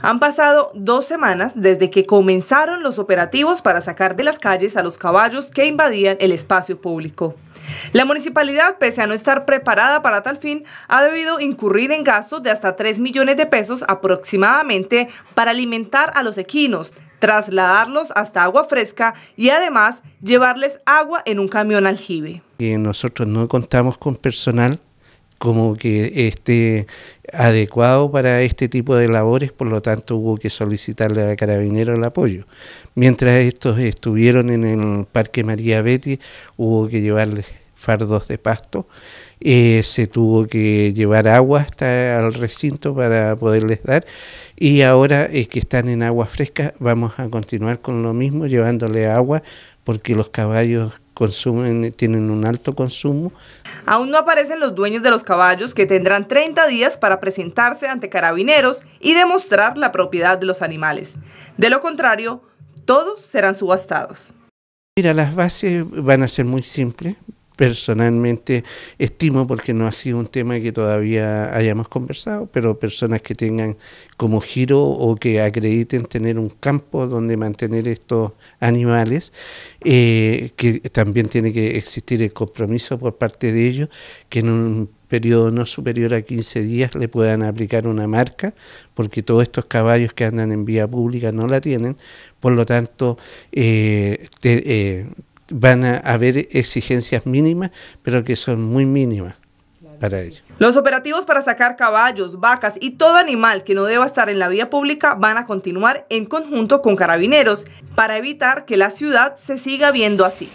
Han pasado dos semanas desde que comenzaron los operativos para sacar de las calles a los caballos que invadían el espacio público. La municipalidad, pese a no estar preparada para tal fin, ha debido incurrir en gastos de hasta 3 millones de pesos aproximadamente para alimentar a los equinos, trasladarlos hasta agua fresca y además llevarles agua en un camión aljibe. Y nosotros no contamos con personal como que esté adecuado para este tipo de labores, por lo tanto hubo que solicitarle al Carabinero el apoyo. Mientras estos estuvieron en el Parque María Betty, hubo que llevarles fardos de pasto. Eh, se tuvo que llevar agua hasta el recinto para poderles dar y ahora eh, que están en agua fresca vamos a continuar con lo mismo llevándole agua porque los caballos consumen, tienen un alto consumo. Aún no aparecen los dueños de los caballos que tendrán 30 días para presentarse ante carabineros y demostrar la propiedad de los animales. De lo contrario, todos serán subastados. Mira, las bases van a ser muy simples personalmente estimo, porque no ha sido un tema que todavía hayamos conversado, pero personas que tengan como giro o que acrediten tener un campo donde mantener estos animales, eh, que también tiene que existir el compromiso por parte de ellos, que en un periodo no superior a 15 días le puedan aplicar una marca, porque todos estos caballos que andan en vía pública no la tienen, por lo tanto, eh, eh van a haber exigencias mínimas, pero que son muy mínimas para ellos. Los operativos para sacar caballos, vacas y todo animal que no deba estar en la vía pública van a continuar en conjunto con carabineros para evitar que la ciudad se siga viendo así.